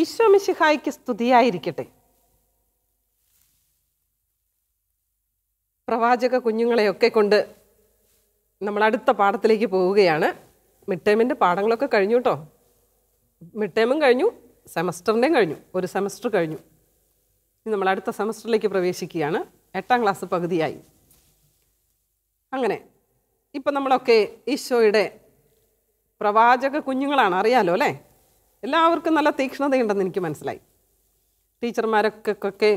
ഈശോ മിശിഹായ്ക്ക് സ്തുതിയായിരിക്കട്ടെ പ്രവാചക കുഞ്ഞുങ്ങളെയൊക്കെ കൊണ്ട് നമ്മൾ അടുത്ത പാഠത്തിലേക്ക് പോവുകയാണ് മിഡ് ടൈമിൻ്റെ പാഠങ്ങളൊക്കെ കഴിഞ്ഞു കേട്ടോ മിഡ് ടൈമും കഴിഞ്ഞു സെമസ്റ്ററിൻ്റെയും കഴിഞ്ഞു ഒരു സെമസ്റ്റർ കഴിഞ്ഞു ഇനി നമ്മൾ അടുത്ത സെമസ്റ്ററിലേക്ക് പ്രവേശിക്കുകയാണ് എട്ടാം ക്ലാസ് പകുതിയായി അങ്ങനെ ഇപ്പം നമ്മളൊക്കെ ഈശോയുടെ പ്രവാചക കുഞ്ഞുങ്ങളാണ് അറിയാലോ അല്ലേ എല്ലാവർക്കും നല്ല തീക്ഷ്ണതയുണ്ടെന്ന് എനിക്ക് മനസ്സിലായി ടീച്ചർമാരൊക്കെ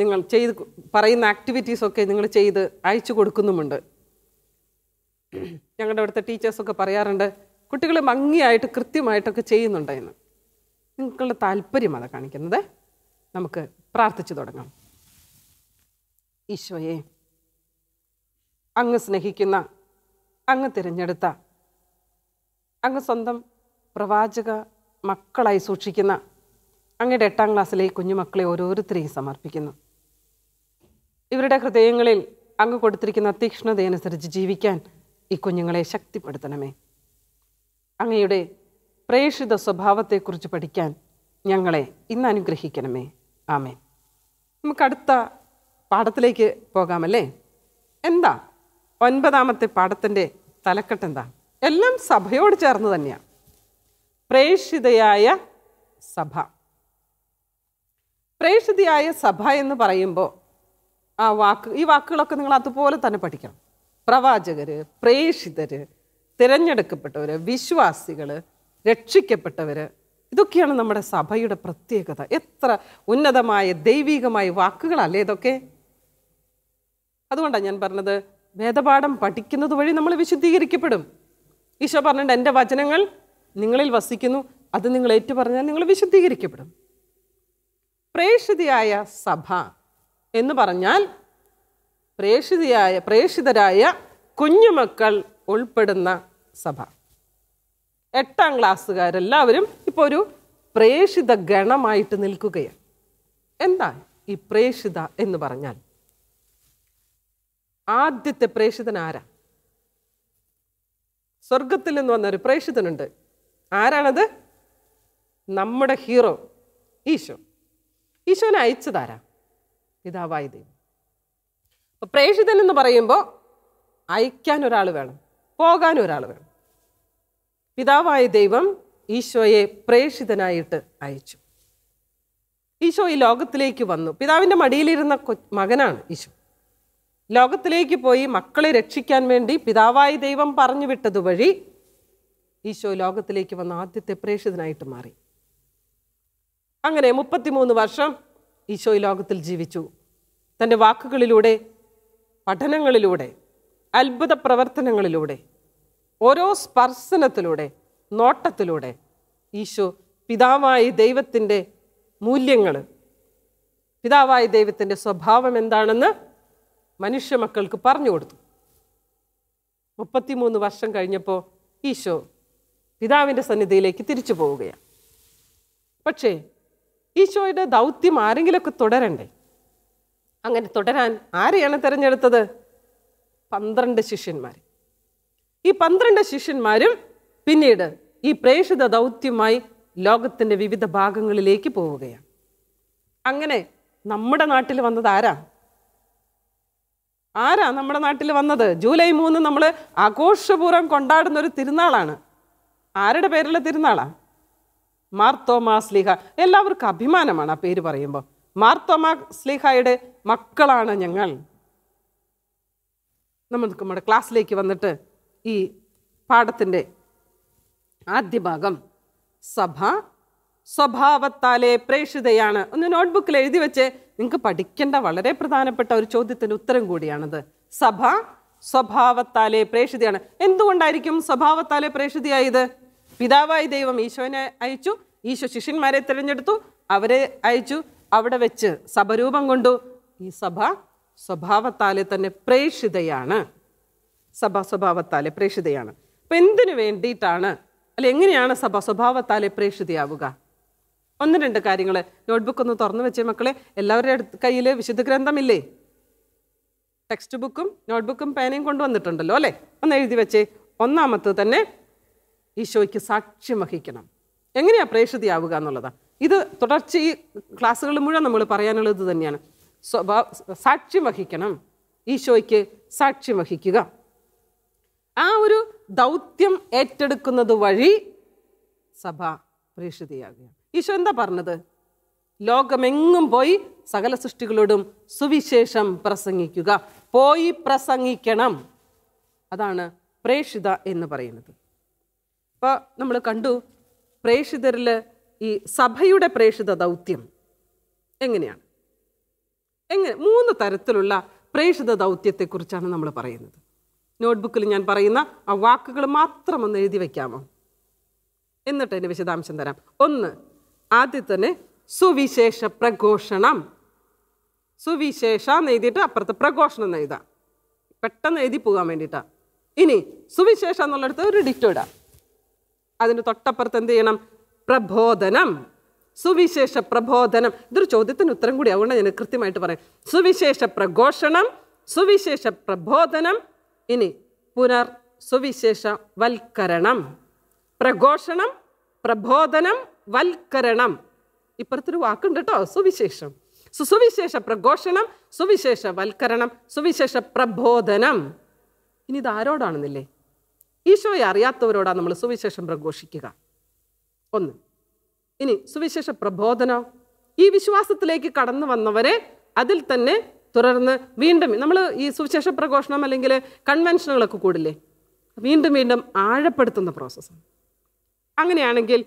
നിങ്ങൾ ചെയ്ത് പറയുന്ന ആക്ടിവിറ്റീസൊക്കെ നിങ്ങൾ ചെയ്ത് അയച്ചു കൊടുക്കുന്നുമുണ്ട് ഞങ്ങളുടെ അവിടുത്തെ ടീച്ചേഴ്സൊക്കെ പറയാറുണ്ട് കുട്ടികൾ ഭംഗിയായിട്ട് കൃത്യമായിട്ടൊക്കെ ചെയ്യുന്നുണ്ട് എന്ന് നിങ്ങളുടെ താല്പര്യം അതാണ് കാണിക്കുന്നത് നമുക്ക് പ്രാർത്ഥിച്ചു തുടങ്ങാം ഈശോയെ അങ്ങ് സ്നേഹിക്കുന്ന അങ്ങ് തിരഞ്ഞെടുത്ത അങ്ങ് സ്വന്തം പ്രവാചക മക്കളായി സൂക്ഷിക്കുന്ന അങ്ങയുടെ എട്ടാം ക്ലാസ്സിലെ ഈ കുഞ്ഞുമക്കളെ ഓരോരുത്തരെയും സമർപ്പിക്കുന്നു ഇവരുടെ ഹൃദയങ്ങളിൽ അങ്ങ് കൊടുത്തിരിക്കുന്ന തീക്ഷ്ണതയനുസരിച്ച് ജീവിക്കാൻ ഈ കുഞ്ഞുങ്ങളെ ശക്തിപ്പെടുത്തണമേ അങ്ങയുടെ പ്രേക്ഷിത സ്വഭാവത്തെക്കുറിച്ച് പഠിക്കാൻ ഞങ്ങളെ ഇന്ന് അനുഗ്രഹിക്കണമേ ആമേ നമുക്കടുത്ത പാഠത്തിലേക്ക് പോകാമല്ലേ എന്താ ഒൻപതാമത്തെ പാഠത്തിൻ്റെ തലക്കെട്ട് എന്താ എല്ലാം സഭയോട് ചേർന്ന് തന്നെയാണ് പ്രേഷിതയായ സഭ പ്രേഷിതയായ സഭ എന്ന് പറയുമ്പോൾ ആ വാക്ക് ഈ വാക്കുകളൊക്കെ നിങ്ങൾ അതുപോലെ തന്നെ പഠിക്കണം പ്രവാചകർ പ്രേഷിതർ തിരഞ്ഞെടുക്കപ്പെട്ടവർ വിശ്വാസികൾ രക്ഷിക്കപ്പെട്ടവർ ഇതൊക്കെയാണ് നമ്മുടെ സഭയുടെ പ്രത്യേകത എത്ര ഉന്നതമായ ദൈവികമായ വാക്കുകളല്ലേ ഇതൊക്കെ അതുകൊണ്ടാണ് ഞാൻ പറഞ്ഞത് വേദപാഠം പഠിക്കുന്നത് വഴി നമ്മൾ വിശുദ്ധീകരിക്കപ്പെടും ഈശോ പറഞ്ഞിട്ടുണ്ട് എൻ്റെ വചനങ്ങൾ നിങ്ങളിൽ വസിക്കുന്നു അത് നിങ്ങൾ ഏറ്റുപറഞ്ഞാൽ നിങ്ങൾ വിശുദ്ധീകരിക്കപ്പെടും പ്രേഷിതയായ സഭ എന്ന് പറഞ്ഞാൽ പ്രേഷിതയായ പ്രേഷിതരായ കുഞ്ഞുമക്കൾ ഉൾപ്പെടുന്ന സഭ എട്ടാം ക്ലാസ്സുകാരെല്ലാവരും ഇപ്പോൾ ഒരു പ്രേഷിത ഗണമായിട്ട് നിൽക്കുകയാണ് എന്താ ഈ പ്രേഷിത എന്ന് പറഞ്ഞാൽ ആദ്യത്തെ പ്രേഷിതൻ ആരാ സ്വർഗത്തിൽ നിന്ന് വന്ന ഒരു പ്രേഷിതനുണ്ട് ആരാണത് നമ്മുടെ ഹീറോ ഈശോ ഈശോനെ അയച്ചതാരാ പിതാവായ ദൈവം അപ്പോൾ പ്രേഷിതൻ എന്ന് പറയുമ്പോൾ അയക്കാൻ ഒരാൾ വേണം പോകാൻ ഒരാൾ വേണം പിതാവായ ദൈവം ഈശോയെ പ്രേഷിതനായിട്ട് അയച്ചു ഈശോ ഈ ലോകത്തിലേക്ക് വന്നു പിതാവിൻ്റെ മടിയിലിരുന്ന മകനാണ് ഈശോ ലോകത്തിലേക്ക് പോയി മക്കളെ രക്ഷിക്കാൻ വേണ്ടി പിതാവായ ദൈവം പറഞ്ഞു വിട്ടതുവഴി ഈശോ ലോകത്തിലേക്ക് വന്ന ആദ്യത്തെ പ്രേക്ഷിതനായിട്ട് മാറി അങ്ങനെ മുപ്പത്തിമൂന്ന് വർഷം ഈശോ ലോകത്തിൽ ജീവിച്ചു തൻ്റെ വാക്കുകളിലൂടെ പഠനങ്ങളിലൂടെ അത്ഭുത പ്രവർത്തനങ്ങളിലൂടെ ഓരോ സ്പർശനത്തിലൂടെ നോട്ടത്തിലൂടെ ഈശോ പിതാവായ ദൈവത്തിൻ്റെ മൂല്യങ്ങൾ പിതാവായ ദൈവത്തിൻ്റെ സ്വഭാവം എന്താണെന്ന് മക്കൾക്ക് പറഞ്ഞു കൊടുത്തു മുപ്പത്തിമൂന്ന് വർഷം കഴിഞ്ഞപ്പോൾ ഈശോ പിതാവിൻ്റെ സന്നിധിയിലേക്ക് തിരിച്ചു പോവുകയാണ് പക്ഷേ ഈശോയുടെ ദൗത്യം ആരെങ്കിലുമൊക്കെ തുടരണ്ടേ അങ്ങനെ തുടരാൻ ആരെയാണ് തിരഞ്ഞെടുത്തത് പന്ത്രണ്ട് ശിഷ്യന്മാർ ഈ പന്ത്രണ്ട് ശിഷ്യന്മാരും പിന്നീട് ഈ പ്രേഷിത ദൗത്യമായി ലോകത്തിൻ്റെ വിവിധ ഭാഗങ്ങളിലേക്ക് പോവുകയാണ് അങ്ങനെ നമ്മുടെ നാട്ടിൽ വന്നത് ആരാ ആരാ നമ്മുടെ നാട്ടിൽ വന്നത് ജൂലൈ മൂന്ന് നമ്മൾ ആഘോഷപൂർവ്വം കൊണ്ടാടുന്ന ഒരു തിരുനാളാണ് ആരുടെ പേരുള്ള തിരുനാളാ മാർത്തോമാ സ്ലിഹ എല്ലാവർക്കും അഭിമാനമാണ് ആ പേര് പറയുമ്പോൾ മാർത്തോമാ സ്ലിഹയുടെ മക്കളാണ് ഞങ്ങൾ നമ്മൾ നമ്മുടെ ക്ലാസ്സിലേക്ക് വന്നിട്ട് ഈ പാഠത്തിൻ്റെ ആദ്യ ഭാഗം സഭ സ്വഭാവത്താലെ പ്രേക്ഷിതയാണ് ഒന്ന് നോട്ട്ബുക്കിൽ എഴുതി വെച്ച് നിങ്ങൾക്ക് പഠിക്കേണ്ട വളരെ പ്രധാനപ്പെട്ട ഒരു ചോദ്യത്തിന് ഉത്തരം കൂടിയാണത് സഭ സ്വഭാവത്താലെ പ്രേക്ഷിതയാണ് എന്തുകൊണ്ടായിരിക്കും സ്വഭാവത്താലെ പ്രേക്ഷിതയായത് പിതാവായി ദൈവം ഈശോനെ അയച്ചു ഈശോ ശിഷ്യന്മാരെ തിരഞ്ഞെടുത്തു അവരെ അയച്ചു അവിടെ വെച്ച് സഭരൂപം കൊണ്ടു ഈ സഭ സ്വഭാവത്താലെ തന്നെ പ്രേക്ഷിതയാണ് സഭ സ്വഭാവത്താലെ പ്രേക്ഷിതയാണ് അപ്പം എന്തിനു വേണ്ടിയിട്ടാണ് അല്ല എങ്ങനെയാണ് സഭ സ്വഭാവത്താലെ പ്രേക്ഷിതയാവുക ഒന്ന് രണ്ട് കാര്യങ്ങൾ നോട്ട്ബുക്ക് ഒന്ന് തുറന്നു വെച്ചേ മക്കളെ എല്ലാവരുടെ അടുത്ത് കയ്യിൽ വിശുദ്ധ ഗ്രന്ഥമില്ലേ ടെക്സ്റ്റ് ബുക്കും നോട്ട്ബുക്കും പേനയും കൊണ്ടുവന്നിട്ടുണ്ടല്ലോ അല്ലേ ഒന്ന് എഴുതി വെച്ചേ ഒന്നാമത്തെ തന്നെ ഈശോയ്ക്ക് സാക്ഷ്യം വഹിക്കണം എങ്ങനെയാണ് പ്രേക്ഷിതയാവുക എന്നുള്ളതാണ് ഇത് തുടർച്ച ഈ ക്ലാസ്സുകൾ മുഴുവൻ നമ്മൾ പറയാനുള്ളത് തന്നെയാണ് സ്വഭാവ സാക്ഷ്യം വഹിക്കണം ഈശോയ്ക്ക് സാക്ഷ്യം വഹിക്കുക ആ ഒരു ദൗത്യം ഏറ്റെടുക്കുന്നത് വഴി സഭ പ്രേക്ഷിതയാകുകയാണ് ഈശോ എന്താ പറഞ്ഞത് ലോകമെങ്ങും പോയി സകല സൃഷ്ടികളോടും സുവിശേഷം പ്രസംഗിക്കുക പോയി പ്രസംഗിക്കണം അതാണ് പ്രേക്ഷിത എന്ന് പറയുന്നത് ഇപ്പോൾ നമ്മൾ കണ്ടു പ്രേഷിതരിൽ ഈ സഭയുടെ പ്രേഷിത ദൗത്യം എങ്ങനെയാണ് എങ്ങനെ മൂന്ന് തരത്തിലുള്ള പ്രേഷിത ദൗത്യത്തെക്കുറിച്ചാണ് നമ്മൾ പറയുന്നത് നോട്ട്ബുക്കിൽ ഞാൻ പറയുന്ന ആ വാക്കുകൾ മാത്രം ഒന്ന് എഴുതി വയ്ക്കാമോ എന്നിട്ട് അതിൻ്റെ വിശദാംശം തരാം ഒന്ന് ആദ്യത്തന്നെ സുവിശേഷ പ്രഘോഷണം സുവിശേഷ എന്ന് എഴുതിയിട്ട് അപ്പുറത്ത് പ്രഘോഷണം എന്ന് എഴുതാം പെട്ടെന്ന് എഴുതി പോകാൻ വേണ്ടിയിട്ടാണ് ഇനി സുവിശേഷം എന്നുള്ളടത്ത് ഒരു ഡിറ്റോ ഇടാം അതിന് തൊട്ടപ്പുറത്ത് എന്ത് ചെയ്യണം പ്രബോധനം സുവിശേഷ പ്രബോധനം ഇതൊരു ചോദ്യത്തിന് ഉത്തരം കൂടി അതുകൊണ്ട് ഞാൻ കൃത്യമായിട്ട് പറയാം സുവിശേഷ പ്രഘോഷണം സുവിശേഷ പ്രബോധനം ഇനി പുനർ സുവിശേഷ വൽക്കരണം പ്രഘോഷണം പ്രബോധനം വൽക്കരണം ഇപ്പുറത്തൊരു വാക്കുണ്ട് കേട്ടോ സുവിശേഷം സുവിശേഷ പ്രഘോഷണം സുവിശേഷ വൽക്കരണം സുവിശേഷ പ്രബോധനം ഇനി ഇത് ആരോടാണെന്നില്ലേ ഈശോയെ അറിയാത്തവരോടാണ് നമ്മൾ സുവിശേഷം പ്രഘോഷിക്കുക ഒന്ന് ഇനി സുവിശേഷ പ്രബോധനം ഈ വിശ്വാസത്തിലേക്ക് കടന്നു വന്നവരെ അതിൽ തന്നെ തുടർന്ന് വീണ്ടും നമ്മൾ ഈ സുവിശേഷ പ്രഘോഷണം അല്ലെങ്കിൽ കൺവെൻഷനുകളൊക്കെ കൂടില്ലേ വീണ്ടും വീണ്ടും ആഴപ്പെടുത്തുന്ന പ്രോസസ്സാണ് അങ്ങനെയാണെങ്കിൽ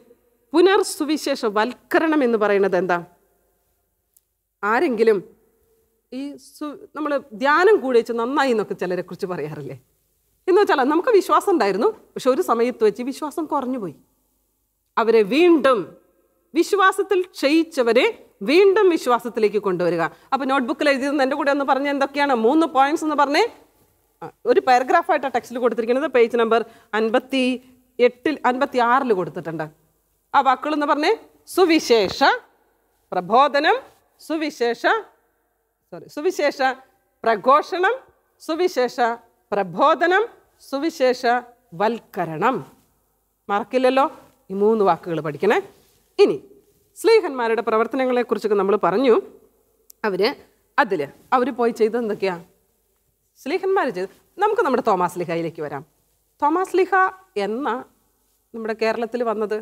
പുനർ സുവിശേഷ വൽക്കരണം എന്ന് പറയുന്നത് എന്താ ആരെങ്കിലും ഈ സു നമ്മൾ ധ്യാനം കൂടി വെച്ച് നന്നായി എന്നൊക്കെ ചിലരെ കുറിച്ച് പറയാറില്ലേ എന്ന് വെച്ചാൽ നമുക്ക് വിശ്വാസം ഉണ്ടായിരുന്നു പക്ഷെ ഒരു സമയത്ത് വെച്ച് വിശ്വാസം കുറഞ്ഞുപോയി അവരെ വീണ്ടും വിശ്വാസത്തിൽ ക്ഷയിച്ചവരെ വീണ്ടും വിശ്വാസത്തിലേക്ക് കൊണ്ടുവരിക അപ്പോൾ നോട്ട്ബുക്കിൽ എഴുതിയത് എൻ്റെ കൂടെ ഒന്ന് പറഞ്ഞ എന്തൊക്കെയാണ് മൂന്ന് പോയിന്റ്സ് എന്ന് പറഞ്ഞേ ഒരു പാരഗ്രാഫായിട്ട് ടെക്സ്റ്റിൽ കൊടുത്തിരിക്കുന്നത് പേജ് നമ്പർ അൻപത്തി എട്ടിൽ അൻപത്തി ആറിൽ കൊടുത്തിട്ടുണ്ട് ആ വാക്കുകൾ എന്ന് പറഞ്ഞേ സുവിശേഷ പ്രബോധനം സുവിശേഷ സോറി സുവിശേഷ പ്രഘോഷണം സുവിശേഷ പ്രബോധനം സുവിശേഷ വൽക്കരണം മറക്കില്ലല്ലോ ഈ മൂന്ന് വാക്കുകൾ പഠിക്കണേ ഇനി സ്ലീഹന്മാരുടെ പ്രവർത്തനങ്ങളെക്കുറിച്ചൊക്കെ നമ്മൾ പറഞ്ഞു അവർ അതിൽ അവർ പോയി ചെയ്തത് എന്തൊക്കെയാണ് സ്ലീഹന്മാർ ചെയ്ത് നമുക്ക് നമ്മുടെ തോമാസ് ലിഹയിലേക്ക് വരാം തോമാസ് ലിഹ എന്ന നമ്മുടെ കേരളത്തിൽ വന്നത്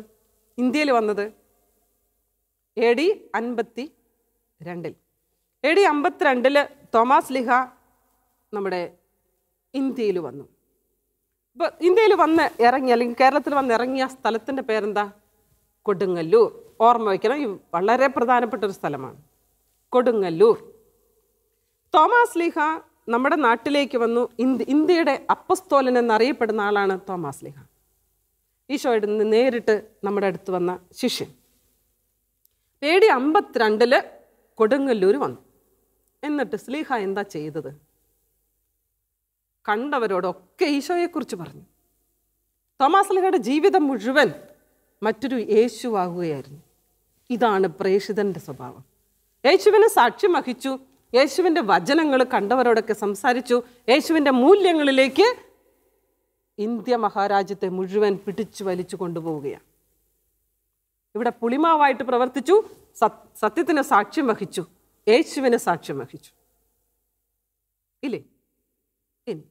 ഇന്ത്യയിൽ വന്നത് എ ഡി അൻപത്തി രണ്ടിൽ എ ഡി അമ്പത്തിരണ്ടിൽ തോമാസ് ലിഹ നമ്മുടെ ഇന്ത്യയിൽ വന്നു ഇന്ത്യയിൽ വന്ന് ഇറങ്ങി അല്ലെങ്കിൽ കേരളത്തിൽ വന്ന് ഇറങ്ങിയ സ്ഥലത്തിൻ്റെ പേരെന്താ കൊടുങ്ങല്ലൂർ ഓർമ്മ വയ്ക്കണം ഈ വളരെ പ്രധാനപ്പെട്ട ഒരു സ്ഥലമാണ് കൊടുങ്ങല്ലൂർ തോമസ് ലീഹ നമ്മുടെ നാട്ടിലേക്ക് വന്നു ഇന്ത്യ ഇന്ത്യയുടെ അപ്പസ്തോലൻ എന്നറിയപ്പെടുന്ന ആളാണ് തോമസ് ലീഹ ഈശോയുടെ നിന്ന് നേരിട്ട് നമ്മുടെ അടുത്ത് വന്ന ശിഷ്യൻ പേടി അമ്പത്തിരണ്ടില് കൊടുങ്ങല്ലൂർ വന്നു എന്നിട്ട് സ്ലീഹ എന്താ ചെയ്തത് കണ്ടവരോടൊക്കെ ഈശോയെക്കുറിച്ച് പറഞ്ഞു തോമാസ് ലഹയുടെ ജീവിതം മുഴുവൻ മറ്റൊരു യേശുവാകുകയായിരുന്നു ഇതാണ് പ്രേഷിതൻ്റെ സ്വഭാവം യേശുവിന് സാക്ഷ്യം വഹിച്ചു യേശുവിൻ്റെ വചനങ്ങൾ കണ്ടവരോടൊക്കെ സംസാരിച്ചു യേശുവിൻ്റെ മൂല്യങ്ങളിലേക്ക് ഇന്ത്യ മഹാരാജ്യത്തെ മുഴുവൻ പിടിച്ചു വലിച്ചു കൊണ്ടുപോവുകയാണ് ഇവിടെ പുളിമാവായിട്ട് പ്രവർത്തിച്ചു സത്യത്തിന് സാക്ഷ്യം വഹിച്ചു യേശുവിന് സാക്ഷ്യം വഹിച്ചു ഇല്ലേ ഇനി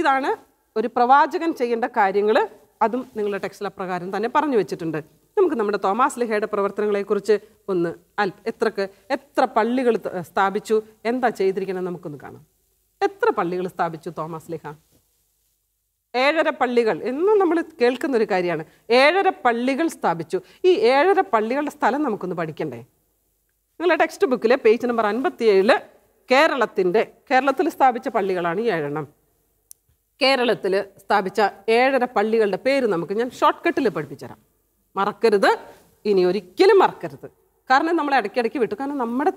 ഇതാണ് ഒരു പ്രവാചകൻ ചെയ്യേണ്ട കാര്യങ്ങൾ അതും നിങ്ങളുടെ ടെക്സ്റ്റ് അപ്രകാരം തന്നെ പറഞ്ഞു വെച്ചിട്ടുണ്ട് നമുക്ക് നമ്മുടെ തോമാസ് ലിഹയുടെ പ്രവർത്തനങ്ങളെക്കുറിച്ച് ഒന്ന് അൽ എത്രക്ക് എത്ര പള്ളികൾ സ്ഥാപിച്ചു എന്താ ചെയ്തിരിക്കണം നമുക്കൊന്ന് കാണാം എത്ര പള്ളികൾ സ്ഥാപിച്ചു തോമാസ് ലിഹ ഏഴര പള്ളികൾ എന്നും നമ്മൾ കേൾക്കുന്ന ഒരു കാര്യമാണ് ഏഴര പള്ളികൾ സ്ഥാപിച്ചു ഈ ഏഴര പള്ളികളുടെ സ്ഥലം നമുക്കൊന്ന് പഠിക്കണ്ടേ നിങ്ങളുടെ ടെക്സ്റ്റ് ബുക്കിലെ പേജ് നമ്പർ അൻപത്തിയേഴിൽ കേരളത്തിൻ്റെ കേരളത്തിൽ സ്ഥാപിച്ച പള്ളികളാണ് ഈ ഏഴെണ്ണം കേരളത്തിൽ സ്ഥാപിച്ച ഏഴര പള്ളികളുടെ പേര് നമുക്ക് ഞാൻ ഷോർട്ട് കട്ടിൽ പഠിപ്പിച്ചുതരാം മറക്കരുത് ഇനി ഒരിക്കലും മറക്കരുത് കാരണം നമ്മൾ ഇടയ്ക്കിടയ്ക്ക് വിട്ടു കാരണം നമ്മുടെ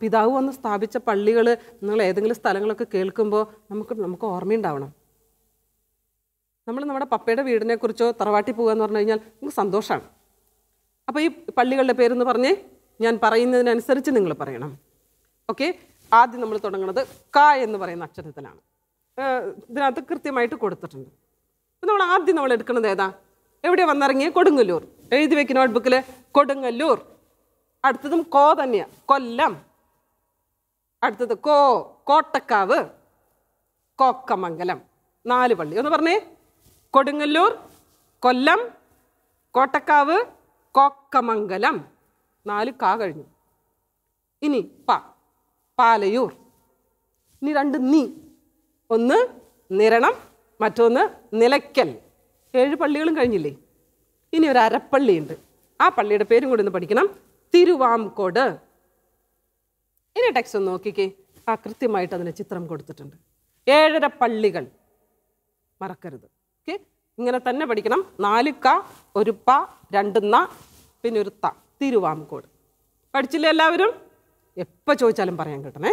പിതാവ് വന്ന് സ്ഥാപിച്ച പള്ളികൾ നിങ്ങൾ ഏതെങ്കിലും സ്ഥലങ്ങളൊക്കെ കേൾക്കുമ്പോൾ നമുക്ക് നമുക്ക് ഓർമ്മയുണ്ടാവണം നമ്മൾ നമ്മുടെ പപ്പയുടെ വീടിനെക്കുറിച്ചോ തറവാട്ടി പോകുക എന്ന് പറഞ്ഞു കഴിഞ്ഞാൽ നമുക്ക് സന്തോഷമാണ് അപ്പോൾ ഈ പള്ളികളുടെ പേരെന്ന് പറഞ്ഞ് ഞാൻ പറയുന്നതിനനുസരിച്ച് നിങ്ങൾ പറയണം ഓക്കെ ആദ്യം നമ്മൾ തുടങ്ങുന്നത് ക എന്ന് പറയുന്ന അക്ഷരത്തിലാണ് ഇതിനകത്ത് കൃത്യമായിട്ട് കൊടുത്തിട്ടുണ്ട് അപ്പം നമ്മൾ ആദ്യം നമ്മൾ എടുക്കുന്നത് ഏതാ എവിടെ വന്നിറങ്ങിയ കൊടുങ്ങല്ലൂർ എഴുതി വെക്കുന്ന നോട്ട്ബുക്കിൽ കൊടുങ്ങല്ലൂർ അടുത്തതും കോ തന്നെയാണ് കൊല്ലം അടുത്തത് കോ കോട്ടക്കാവ് കോക്കമംഗലം നാല് പള്ളി ഒന്ന് പറഞ്ഞേ കൊടുങ്ങല്ലൂർ കൊല്ലം കോട്ടക്കാവ് കോക്കമംഗലം നാല് കാ കഴിഞ്ഞു ഇനി പ പാലയൂർ ഇനി രണ്ട് നീ ഒന്ന് നിരണം മറ്റൊന്ന് നിലയ്ക്കൽ ഏഴ് പള്ളികളും കഴിഞ്ഞില്ലേ ഇനി ഒരു അരപ്പള്ളിയുണ്ട് ആ പള്ളിയുടെ പേരും കൂടി ഒന്ന് പഠിക്കണം തിരുവാംകോട് ഇനി ടെക്സ്റ്റ് ഒന്ന് നോക്കിക്കേ ആ കൃത്യമായിട്ട് അതിന് ചിത്രം കൊടുത്തിട്ടുണ്ട് ഏഴര പള്ളികൾ മറക്കരുത് ഓക്കെ ഇങ്ങനെ തന്നെ പഠിക്കണം നാല് ക ഒരു പ രണ്ട് ന പിന്നെ ഒരു ത തിരുവാംകോട് പഠിച്ചില്ലേ എല്ലാവരും എപ്പോൾ ചോദിച്ചാലും പറയാൻ കിട്ടണേ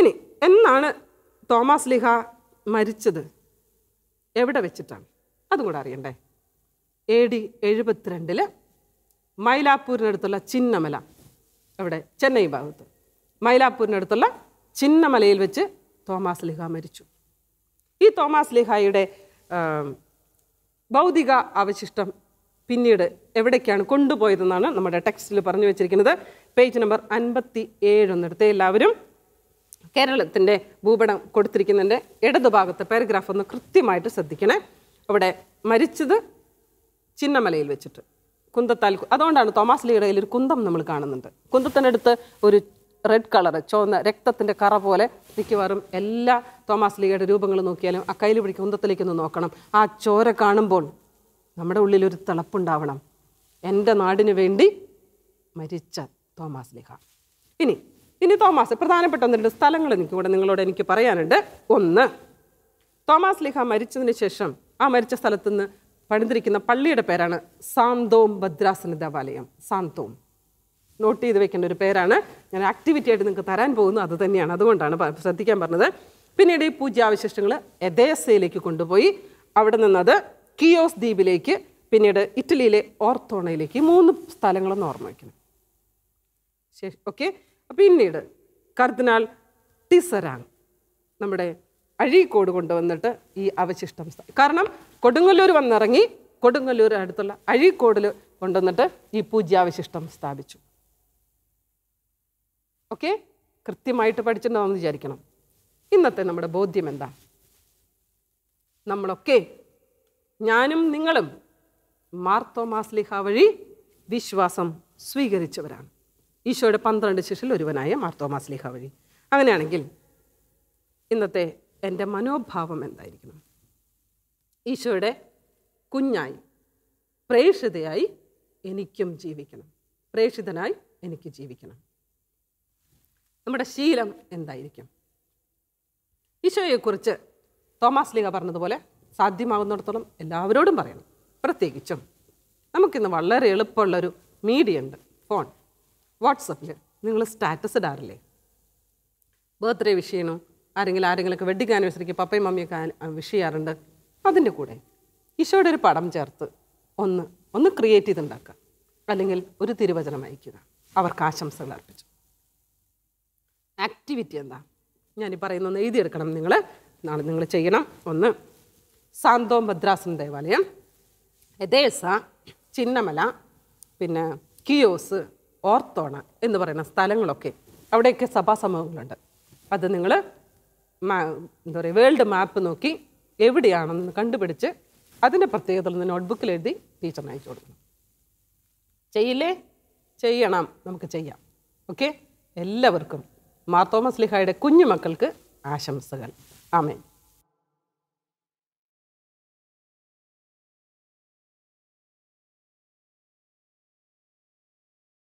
ഇനി എന്നാണ് തോമസ് ലിഹ മരിച്ചത് എവിടെ വെച്ചിട്ടാണ് അതും കൂടെ അറിയണ്ടേ എ ഡി എഴുപത്തിരണ്ടിൽ മൈലാപ്പൂരിനടുത്തുള്ള ചിന്നമല അവിടെ ചെന്നൈ ഭാഗത്ത് മൈലാപ്പൂരിനടുത്തുള്ള ചിന്നമലയിൽ വെച്ച് തോമസ് ലിഹ മരിച്ചു ഈ തോമസ് ലിഹായുടെ ഭൗതിക അവശിഷ്ടം പിന്നീട് എവിടേക്കാണ് കൊണ്ടുപോയതെന്നാണ് നമ്മുടെ ടെക്സ്റ്റിൽ പറഞ്ഞു വെച്ചിരിക്കുന്നത് പേജ് നമ്പർ അൻപത്തി ഏഴൊന്നെടുത്ത് എല്ലാവരും കേരളത്തിൻ്റെ ഭൂപടം കൊടുത്തിരിക്കുന്നതിൻ്റെ ഇടതുഭാഗത്തെ പാരഗ്രാഫ് ഒന്ന് കൃത്യമായിട്ട് ശ്രദ്ധിക്കണേ അവിടെ മരിച്ചത് ചിന്നമലയിൽ വെച്ചിട്ട് കുന്തത്താൽ അതുകൊണ്ടാണ് തോമസ് ലീയുടെ ഒരു കുന്തം നമ്മൾ കാണുന്നുണ്ട് കുന്തത്തിനടുത്ത് ഒരു റെഡ് കളർ ചുവന്ന രക്തത്തിൻ്റെ കറ പോലെ മിക്കവാറും എല്ലാ തോമസ് ലീഗയുടെ രൂപങ്ങൾ നോക്കിയാലും ആ കയ്യിൽ പിടിക്കുക കുന്തത്തിലേക്കൊന്ന് നോക്കണം ആ ചോര കാണുമ്പോൾ നമ്മുടെ ഉള്ളിൽ ഒരു തിളപ്പുണ്ടാവണം എൻ്റെ നാടിന് വേണ്ടി മരിച്ച തോമസ് ലീഗ ഇനി ഇനി തോമാസ് പ്രധാനപ്പെട്ട ഒന്ന് രണ്ട് സ്ഥലങ്ങൾ എനിക്ക് നിങ്ങളോട് എനിക്ക് പറയാനുണ്ട് ഒന്ന് തോമസ് ലിഹ മരിച്ചതിന് ശേഷം ആ മരിച്ച സ്ഥലത്തു നിന്ന് പണിതിരിക്കുന്ന പള്ളിയുടെ പേരാണ് സാന്തോം ഭദ്രാസന ദേവാലയം സാന്തോം നോട്ട് ചെയ്ത് വെക്കേണ്ട ഒരു പേരാണ് ഞാൻ ആക്ടിവിറ്റി ആയിട്ട് നിങ്ങൾക്ക് തരാൻ പോകുന്നു അത് തന്നെയാണ് അതുകൊണ്ടാണ് ശ്രദ്ധിക്കാൻ പറഞ്ഞത് പിന്നീട് ഈ പൂജ്യാവശിഷ്ടങ്ങൾ എതേസയിലേക്ക് കൊണ്ടുപോയി അവിടെ നിന്നത് കിയോസ് ദ്വീപിലേക്ക് പിന്നീട് ഇറ്റലിയിലെ ഓർത്തോണയിലേക്ക് മൂന്ന് സ്ഥലങ്ങളൊന്ന് ഓർമ്മ വയ്ക്കണം ശരി ഓക്കെ പിന്നീട് കർദിനാൾ ടിസറാങ് നമ്മുടെ അഴീക്കോട് കൊണ്ടുവന്നിട്ട് ഈ അവശിഷ്ടം കാരണം കൊടുങ്ങല്ലൂർ വന്നിറങ്ങി കൊടുങ്ങല്ലൂർ അടുത്തുള്ള അഴീക്കോടിൽ കൊണ്ടുവന്നിട്ട് ഈ പൂജ്യാവശിഷ്ടം സ്ഥാപിച്ചു ഓക്കെ കൃത്യമായിട്ട് പഠിച്ചിട്ടുണ്ടാവുമെന്ന് വിചാരിക്കണം ഇന്നത്തെ നമ്മുടെ ബോധ്യം എന്താ നമ്മളൊക്കെ ഞാനും നിങ്ങളും മാർത്തോമാസ്ലിഹ വഴി വിശ്വാസം സ്വീകരിച്ചവരാണ് ഈശോയുടെ പന്ത്രണ്ട് ശിഷ്യൽ ഒരുവനായ മാർത്തോമാസ്ലിഹ വഴി അങ്ങനെയാണെങ്കിൽ ഇന്നത്തെ എൻ്റെ മനോഭാവം എന്തായിരിക്കണം ഈശോയുടെ കുഞ്ഞായി പ്രേക്ഷിതയായി എനിക്കും ജീവിക്കണം പ്രേക്ഷിതനായി എനിക്ക് ജീവിക്കണം നമ്മുടെ ശീലം എന്തായിരിക്കും ഈശോയെക്കുറിച്ച് തോമസ് ലീഗ പറഞ്ഞതുപോലെ സാധ്യമാകുന്നിടത്തോളം എല്ലാവരോടും പറയണം പ്രത്യേകിച്ചും നമുക്കിന്ന് വളരെ എളുപ്പമുള്ളൊരു മീഡിയ ഉണ്ട് ഫോൺ വാട്സപ്പിൽ നിങ്ങൾ സ്റ്റാറ്റസ് ഇടാറില്ലേ ബർത്ത്ഡേ വിഷ് ചെയ്യണോ ആരെങ്കിലും ആരെങ്കിലുമൊക്കെ വെഡിങ് ആനിവേഴ്സറിക്ക് പപ്പയും മമ്മിയൊക്കെ വിഷ് ചെയ്യാറുണ്ട് അതിൻ്റെ കൂടെ ഈശോയുടെ ഒരു പടം ചേർത്ത് ഒന്ന് ഒന്ന് ക്രിയേറ്റ് ചെയ്തുണ്ടാക്കുക അല്ലെങ്കിൽ ഒരു തിരുവചനം അയക്കുക അവർക്ക് ആശംസകൾ അർപ്പിച്ചു ആക്ടിവിറ്റി എന്താ ഞാൻ ഈ പറയുന്ന ഒന്ന് എഴുതിയെടുക്കണം നിങ്ങൾ നാളെ നിങ്ങൾ ചെയ്യണം ഒന്ന് സാന്തോം ഭദ്രാസൻ ദേവാലയം എതേസ ചിന്നമല പിന്നെ കിയോസ് ഓർത്തോണ എന്ന് പറയുന്ന സ്ഥലങ്ങളൊക്കെ അവിടെയൊക്കെ സഭാസമൂഹങ്ങളുണ്ട് അത് നിങ്ങൾ എന്താ പറയുക വേൾഡ് മാപ്പ് നോക്കി എവിടെയാണെന്ന് കണ്ടുപിടിച്ച് അതിൻ്റെ പ്രത്യേകത നോട്ട്ബുക്കിൽ എഴുതി ടീച്ചറിന് അയച്ചു കൊടുക്കണം ചെയ്യില്ലേ ചെയ്യണം നമുക്ക് ചെയ്യാം ഓക്കെ എല്ലാവർക്കും മാർത്തോമസ് ലിഹായുടെ കുഞ്ഞു മക്കൾക്ക് ആശംസകൾ ആമേൻ